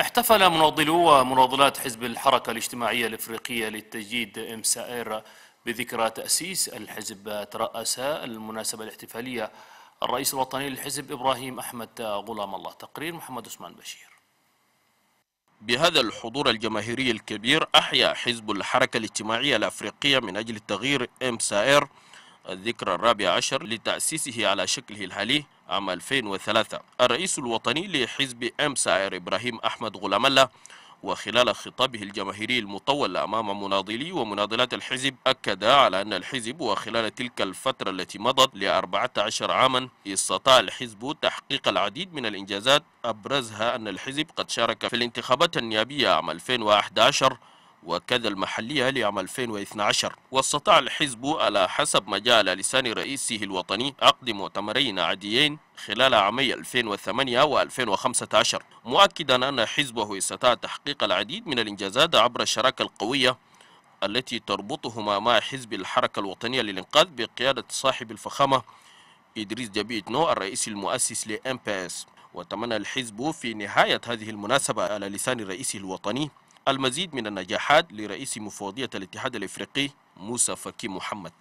احتفل مناضلو ومناضلات حزب الحركة الاجتماعية الإفريقية للتجديد إم سائر بذكرى تأسيس الحزب ترأس المناسبة الاحتفالية الرئيس الوطني للحزب إبراهيم أحمد غلام الله تقرير محمد عثمان بشير بهذا الحضور الجماهيري الكبير أحيا حزب الحركة الاجتماعية الأفريقية من أجل التغيير إم سائر الذكرى الرابع عشر لتأسيسه على شكله الحالي عام 2003 الرئيس الوطني لحزب أم سائر إبراهيم أحمد غلام الله وخلال خطابه الجماهيري المطول أمام مناضلي ومناضلات الحزب أكد على أن الحزب وخلال تلك الفترة التي مضت لأربعة عشر عاما استطاع الحزب تحقيق العديد من الإنجازات أبرزها أن الحزب قد شارك في الانتخابات النيابية عام 2011 وكذا المحلية لعام 2012 واستطاع الحزب على حسب ما جاء على لسان رئيسه الوطني عقد مؤتمرين عاديين خلال عامي 2008 و 2015 مؤكدا أن حزبه استطاع تحقيق العديد من الإنجازات عبر الشراكة القوية التي تربطهما مع حزب الحركة الوطنية للإنقاذ بقيادة صاحب الفخامة إدريس جبيت نو الرئيس المؤسس لإم بي اس وتمنى الحزب في نهاية هذه المناسبة على لسان رئيسه الوطني المزيد من النجاحات لرئيس مفوضية الاتحاد الإفريقي موسى فكي محمد